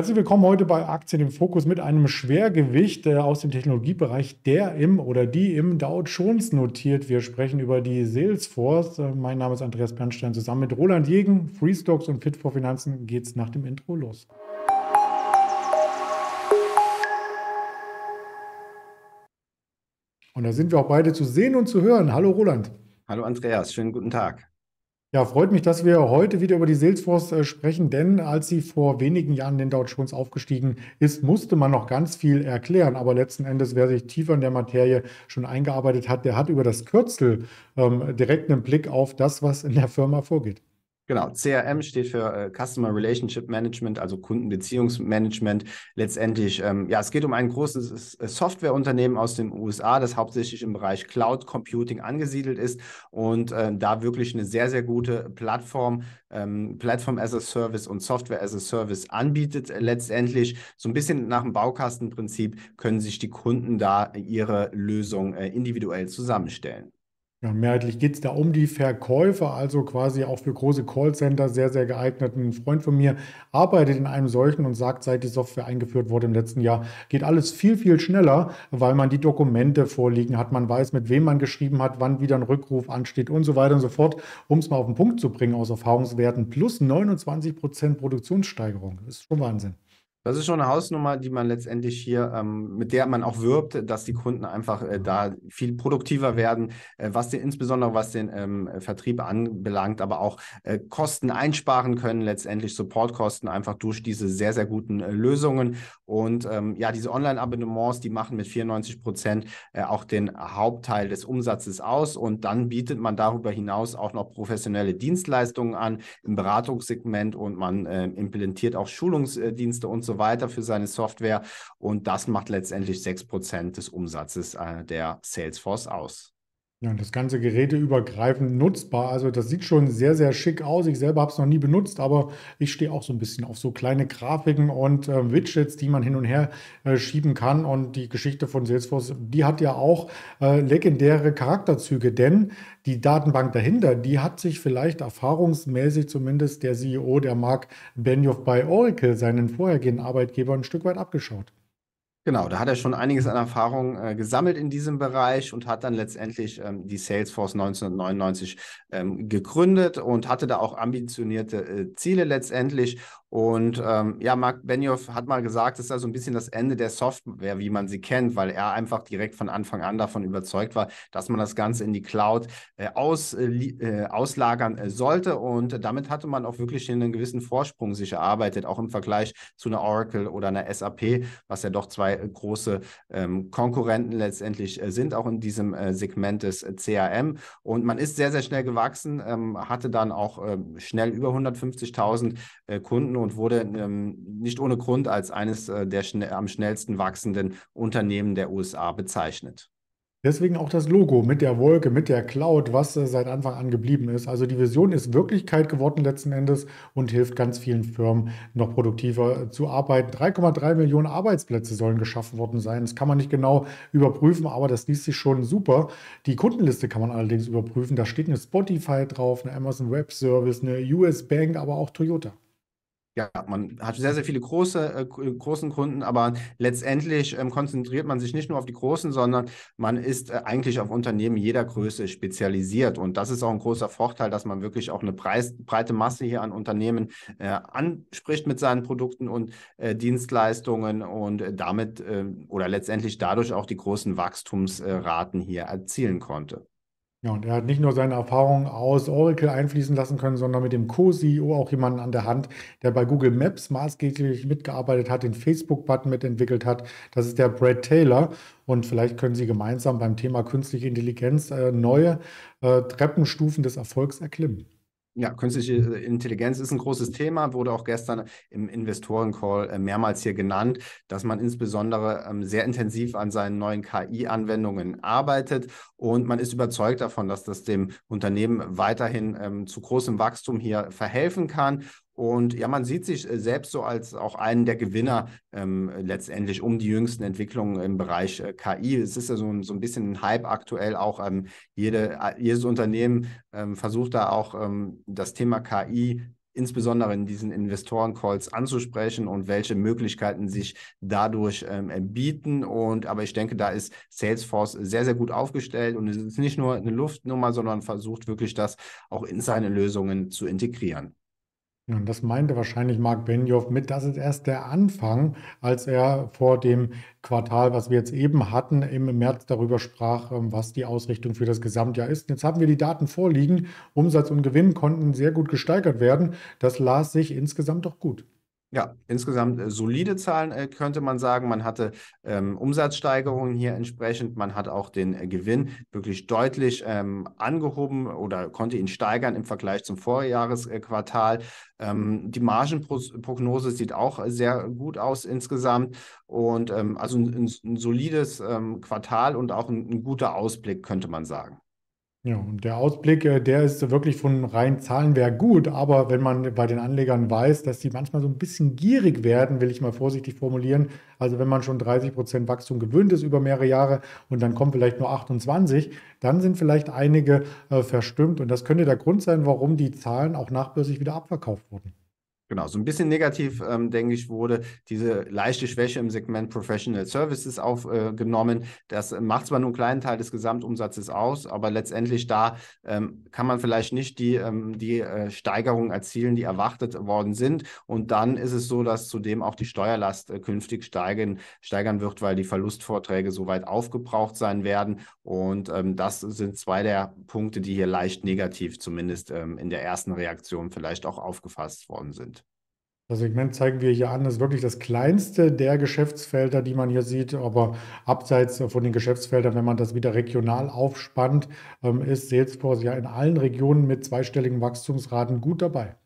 Herzlich willkommen heute bei Aktien im Fokus mit einem Schwergewicht äh, aus dem Technologiebereich, der im oder die im Dow Jones notiert. Wir sprechen über die Salesforce. Äh, mein Name ist Andreas Bernstein. Zusammen mit Roland Jegen, Freestocks und Fit for Finanzen geht's nach dem Intro los. Und da sind wir auch beide zu sehen und zu hören. Hallo Roland. Hallo Andreas, schönen guten Tag. Ja, freut mich, dass wir heute wieder über die Salesforce äh, sprechen, denn als sie vor wenigen Jahren den Dow Jones aufgestiegen ist, musste man noch ganz viel erklären. Aber letzten Endes, wer sich tiefer in der Materie schon eingearbeitet hat, der hat über das Kürzel ähm, direkt einen Blick auf das, was in der Firma vorgeht. Genau, CRM steht für äh, Customer Relationship Management, also Kundenbeziehungsmanagement. Letztendlich, ähm, ja, es geht um ein großes äh, Softwareunternehmen aus den USA, das hauptsächlich im Bereich Cloud Computing angesiedelt ist und äh, da wirklich eine sehr, sehr gute Plattform, ähm, Plattform as a Service und Software as a Service anbietet. Letztendlich, so ein bisschen nach dem Baukastenprinzip, können sich die Kunden da ihre Lösung äh, individuell zusammenstellen. Ja, mehrheitlich geht es da um die Verkäufe, also quasi auch für große Callcenter sehr, sehr geeignet. Ein Freund von mir arbeitet in einem solchen und sagt, seit die Software eingeführt wurde im letzten Jahr, geht alles viel, viel schneller, weil man die Dokumente vorliegen hat, man weiß, mit wem man geschrieben hat, wann wieder ein Rückruf ansteht und so weiter und so fort, um es mal auf den Punkt zu bringen aus Erfahrungswerten. Plus 29 Prozent Produktionssteigerung. Das ist schon Wahnsinn. Das ist schon eine Hausnummer, die man letztendlich hier, ähm, mit der man auch wirbt, dass die Kunden einfach äh, da viel produktiver werden, äh, was den, insbesondere was den ähm, Vertrieb anbelangt, aber auch äh, Kosten einsparen können, letztendlich Supportkosten einfach durch diese sehr, sehr guten äh, Lösungen. Und ähm, ja, diese Online-Abonnements, die machen mit 94 Prozent äh, auch den Hauptteil des Umsatzes aus. Und dann bietet man darüber hinaus auch noch professionelle Dienstleistungen an im Beratungssegment und man äh, implementiert auch Schulungsdienste und so so weiter für seine Software. Und das macht letztendlich 6% des Umsatzes äh, der Salesforce aus. Ja, und das Ganze übergreifend nutzbar. Also das sieht schon sehr, sehr schick aus. Ich selber habe es noch nie benutzt, aber ich stehe auch so ein bisschen auf so kleine Grafiken und äh, Widgets, die man hin und her äh, schieben kann. Und die Geschichte von Salesforce, die hat ja auch äh, legendäre Charakterzüge, denn die Datenbank dahinter, die hat sich vielleicht erfahrungsmäßig zumindest der CEO, der Mark Benioff bei Oracle, seinen vorhergehenden Arbeitgeber, ein Stück weit abgeschaut. Genau, da hat er schon einiges an Erfahrung äh, gesammelt in diesem Bereich und hat dann letztendlich ähm, die Salesforce 1999 ähm, gegründet und hatte da auch ambitionierte äh, Ziele letztendlich und mhm. ähm, ja, Mark Benioff hat mal gesagt, es ist also ein bisschen das Ende der Software, wie man sie kennt, weil er einfach direkt von Anfang an davon überzeugt war, dass man das Ganze in die Cloud äh, aus, äh, äh auslagern äh, sollte. Und damit hatte man auch wirklich einen gewissen Vorsprung sich erarbeitet, auch im Vergleich zu einer Oracle oder einer SAP, was ja doch zwei äh, große ähm, Konkurrenten letztendlich äh, sind, auch in diesem Segment des CRM. Und man ist sehr, sehr schnell gewachsen, ähm, hatte dann auch ähm, schnell über 150.000 Kunden und wurde ähm, nicht ohne Grund als eines äh, der schne am schnellsten wachsenden Unternehmen der USA bezeichnet. Deswegen auch das Logo mit der Wolke, mit der Cloud, was äh, seit Anfang an geblieben ist. Also die Vision ist Wirklichkeit geworden letzten Endes und hilft ganz vielen Firmen noch produktiver äh, zu arbeiten. 3,3 Millionen Arbeitsplätze sollen geschaffen worden sein. Das kann man nicht genau überprüfen, aber das liest sich schon super. Die Kundenliste kann man allerdings überprüfen. Da steht eine Spotify drauf, eine Amazon Web Service, eine US Bank, aber auch Toyota ja, man hat sehr, sehr viele große, äh, äh, großen Kunden, aber letztendlich ähm, konzentriert man sich nicht nur auf die großen, sondern man ist äh, eigentlich auf Unternehmen jeder Größe spezialisiert. Und das ist auch ein großer Vorteil, dass man wirklich auch eine Preis, breite Masse hier an Unternehmen äh, anspricht mit seinen Produkten und äh, Dienstleistungen und äh, damit oder letztendlich dadurch auch die großen Wachstumsraten hier erzielen konnte. Ja, und er hat nicht nur seine Erfahrungen aus Oracle einfließen lassen können, sondern mit dem Co-CEO auch jemanden an der Hand, der bei Google Maps maßgeblich mitgearbeitet hat, den Facebook-Button mitentwickelt hat. Das ist der Brad Taylor. Und vielleicht können Sie gemeinsam beim Thema künstliche Intelligenz äh, neue äh, Treppenstufen des Erfolgs erklimmen. Ja, künstliche äh, Intelligenz ist ein großes Thema, wurde auch gestern im Investorencall äh, mehrmals hier genannt, dass man insbesondere ähm, sehr intensiv an seinen neuen KI-Anwendungen arbeitet und man ist überzeugt davon, dass das dem Unternehmen weiterhin ähm, zu großem Wachstum hier verhelfen kann und ja, man sieht sich äh, selbst so als auch einen der Gewinner ähm, letztendlich um die jüngsten Entwicklungen im Bereich äh, KI. Es ist ja so, so ein bisschen ein Hype aktuell auch. Ähm, jede, jedes Unternehmen ähm, versucht da auch ähm, das Thema KI insbesondere in diesen Investorencalls anzusprechen und welche Möglichkeiten sich dadurch ähm, bieten. Und aber ich denke, da ist Salesforce sehr, sehr gut aufgestellt und es ist nicht nur eine Luftnummer, sondern versucht wirklich das auch in seine Lösungen zu integrieren und das meinte wahrscheinlich Mark Benioff mit, das ist erst der Anfang, als er vor dem Quartal, was wir jetzt eben hatten, im März darüber sprach, ähm, was die Ausrichtung für das Gesamtjahr ist. Jetzt haben wir die Daten vorliegen. Umsatz und Gewinn konnten sehr gut gesteigert werden. Das las sich insgesamt doch gut. Ja, insgesamt äh, solide Zahlen äh, könnte man sagen. Man hatte ähm, Umsatzsteigerungen hier entsprechend. Man hat auch den äh, Gewinn wirklich deutlich ähm, angehoben oder konnte ihn steigern im Vergleich zum Vorjahresquartal. Ähm, die Margenprognose sieht auch sehr gut aus insgesamt. Und ähm, also ein, ein, solides ähm, Quartal und auch ein, ein guter Ausblick, könnte man sagen. Ja, und der Ausblick, äh, der ist wirklich von rein Zahlenwerk gut, aber wenn man bei den Anlegern weiß, dass sie manchmal so ein bisschen gierig werden, will ich mal vorsichtig formulieren, also wenn man schon 30 Prozent Wachstum gewöhnt ist über mehrere Jahre und dann kommt vielleicht nur 28, dann sind vielleicht einige äh, verstimmt und das könnte der Grund sein, warum die Zahlen auch nachbörslich wieder abverkauft wurden. Genau, so ein bisschen negativ, ähm, denke ich, wurde diese leichte Schwäche im Segment Professional Services aufgenommen. Äh, das macht zwar nur einen kleinen Teil des Gesamtumsatzes aus, aber letztendlich da ähm, kann man vielleicht nicht die, ähm, die äh, Steigerungen erzielen, die erwartet worden sind. Und dann ist es so, dass zudem auch die Steuerlast äh, künftig steigen, steigern wird, weil die Verlustvorträge soweit aufgebraucht sein werden. Und ähm, das sind zwei der Punkte, die hier leicht negativ zumindest ähm, in der ersten Reaktion vielleicht auch aufgefasst worden sind. Das Segment zeigen wir hier an, ist wirklich das kleinste der Geschäftsfelder, die man hier sieht. Aber abseits von den Geschäftsfeldern, wenn man das wieder regional aufspannt, ähm, ist Salesforce ja in allen Regionen mit zweistelligen Wachstumsraten gut dabei.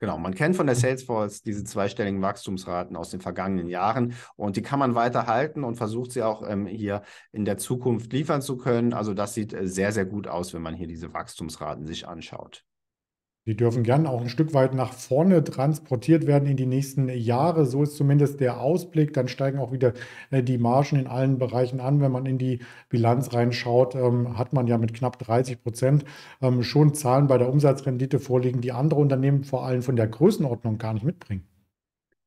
Genau, man kennt von der Salesforce diese zweistelligen Wachstumsraten aus den vergangenen Jahren und die kann man weiter halten und versucht sie auch ähm, hier in der Zukunft liefern zu können. Also das sieht äh, sehr, sehr gut aus, wenn man hier diese Wachstumsraten sich anschaut. Die dürfen gern auch ein Stück weit nach vorne transportiert werden in die nächsten Jahre. So ist zumindest der Ausblick. Dann steigen auch wieder äh, die Margen in allen Bereichen an. Wenn man in die Bilanz reinschaut, ähm, hat man ja mit knapp 30 Prozent ähm, schon Zahlen bei der Umsatzrendite vorliegen, die andere Unternehmen vor allem von der Größenordnung gar nicht mitbringen.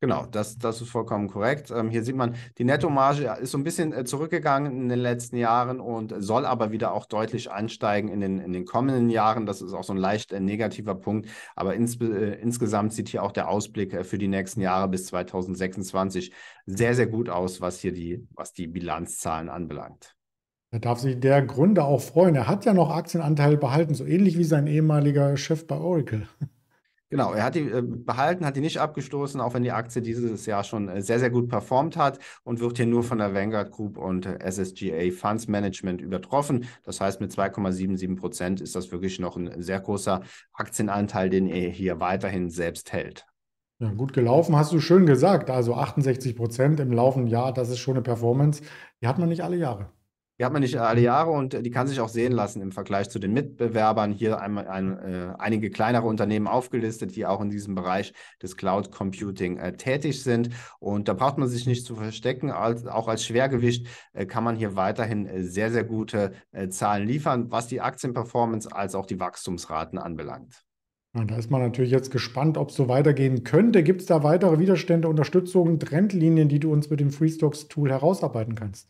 Genau, das, das ist vollkommen korrekt. Ähm, hier sieht man, die Nettomarge ist so ein bisschen äh, zurückgegangen in den letzten Jahren und soll aber wieder auch deutlich ansteigen in den, in den kommenden Jahren. Das ist auch so ein leicht äh, negativer Punkt. Aber ins, äh, insgesamt sieht hier auch der Ausblick äh, für die nächsten Jahre bis 2026 sehr, sehr gut aus, was hier die, was die Bilanzzahlen anbelangt. Da darf sich der Gründer auch freuen. Er hat ja noch Aktienanteile behalten, so ähnlich wie sein ehemaliger Chef bei Oracle. Genau, er hat die äh, behalten, hat die nicht abgestoßen, auch wenn die Aktie dieses Jahr schon äh, sehr, sehr gut performt hat und wird hier nur von der Vanguard Group und äh, SSGA Funds Management übertroffen. Das heißt, mit 2,77 Prozent ist das wirklich noch ein sehr großer Aktienanteil, den er hier weiterhin selbst hält. Ja, gut gelaufen, hast du schön gesagt. Also 68 Prozent im laufenden Jahr, das ist schon eine Performance. Die hat man nicht alle Jahre die hat man nicht alle Jahre und äh, die kann sich auch sehen lassen im Vergleich zu den Mitbewerbern. Hier einmal ein, äh, einige kleinere Unternehmen aufgelistet, die auch in diesem Bereich des Cloud Computing äh, tätig sind. Und da braucht man sich nicht zu verstecken. Als, auch als Schwergewicht äh, kann man hier weiterhin äh, sehr, sehr gute äh, Zahlen liefern, was die Aktienperformance als auch die Wachstumsraten anbelangt. Und da ist man natürlich jetzt gespannt, ob es so weitergehen könnte. Gibt es da weitere Widerstände, Unterstützungen, Trendlinien, die du uns mit dem Freestocks-Tool herausarbeiten kannst?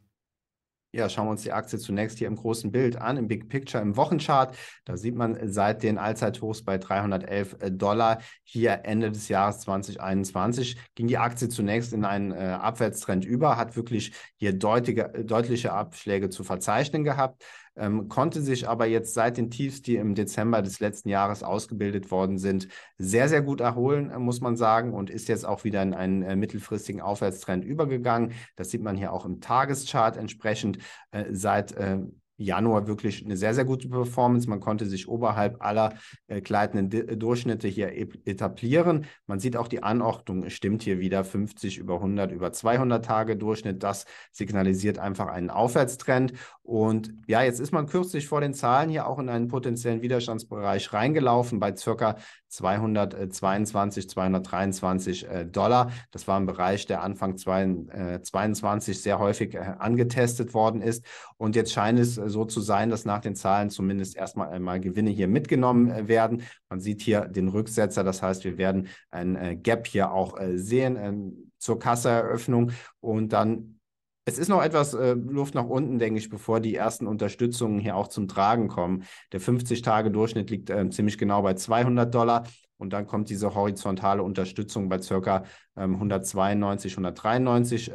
ja, schauen wir uns die Aktie zunächst hier im großen Bild an, im Big Picture, im Wochenchart. Da sieht man seit den Allzeithochs bei 311 äh, Dollar hier Ende des Jahres 2021 ging die Aktie zunächst in einen äh, Abwärtstrend über, hat wirklich hier deutliche, äh, deutliche Abschläge zu verzeichnen gehabt ähm, konnte sich aber jetzt seit den Tiefs, die im Dezember des letzten Jahres ausgebildet worden sind, sehr, sehr gut erholen, muss man sagen, und ist jetzt auch wieder in einen äh, mittelfristigen Aufwärtstrend übergegangen. Das sieht man hier auch im Tageschart entsprechend. Äh, seit äh, Januar wirklich eine sehr, sehr gute Performance. Man konnte sich oberhalb aller äh, gleitenden D äh, Durchschnitte hier e etablieren. Man sieht auch die Anordnung stimmt hier wieder 50 über 100 über 200 Tage Durchschnitt. Das signalisiert einfach einen Aufwärtstrend. Und ja, jetzt ist man kürzlich vor den Zahlen hier auch in einen potenziellen Widerstandsbereich reingelaufen bei circa 222, 223 äh, äh, Dollar. Das war ein Bereich, der Anfang 2022 äh, sehr häufig äh, angetestet worden ist. Und jetzt scheint es so zu sein, dass nach den Zahlen zumindest erstmal einmal Gewinne hier mitgenommen äh, werden. Man sieht hier den Rücksetzer, das heißt, wir werden ein äh, Gap hier auch äh, sehen ähm, zur Kasseeröffnung und dann es ist noch etwas äh, Luft nach unten, denke ich, bevor die ersten Unterstützungen hier auch zum Tragen kommen. Der 50-Tage-Durchschnitt liegt äh, ziemlich genau bei 200 Dollar und dann kommt diese horizontale Unterstützung bei ca. äh, 192, 193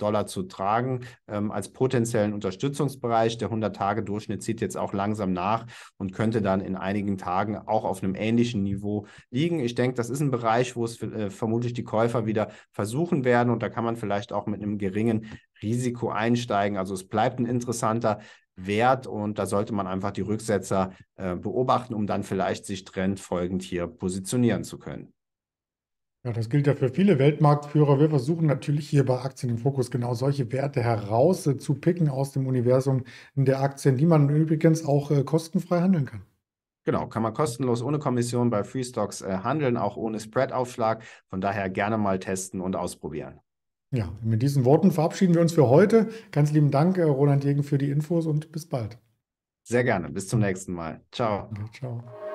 Dollar zu tragen ähm, als potenziellen Unterstützungsbereich. Der 100-Tage-Durchschnitt zieht jetzt auch langsam nach und könnte dann in einigen Tagen auch auf einem ähnlichen Niveau liegen. Ich denke, das ist ein Bereich, wo es äh, vermutlich die Käufer wieder versuchen werden und da kann man vielleicht auch mit einem geringen Risiko einsteigen. Also es bleibt ein interessanter Wert und da sollte man einfach die Rücksetzer äh, beobachten, um dann vielleicht sich trendfolgend hier positionieren zu können. Ja, das gilt ja für viele Weltmarktführer. Wir versuchen natürlich hier bei Aktien im Fokus genau solche Werte herauszupicken äh, aus dem Universum der Aktien, die man übrigens auch äh, kostenfrei handeln kann. Genau, kann man kostenlos ohne Kommission bei Free Stocks äh, handeln, auch ohne Spread-Aufschlag. Von daher gerne mal testen und ausprobieren. Ja, mit diesen Worten verabschieden wir uns für heute. Ganz lieben Dank, äh, Roland Jegen, für die Infos und bis bald. Sehr gerne. Bis zum nächsten Mal. Ciao. Ja, ciao.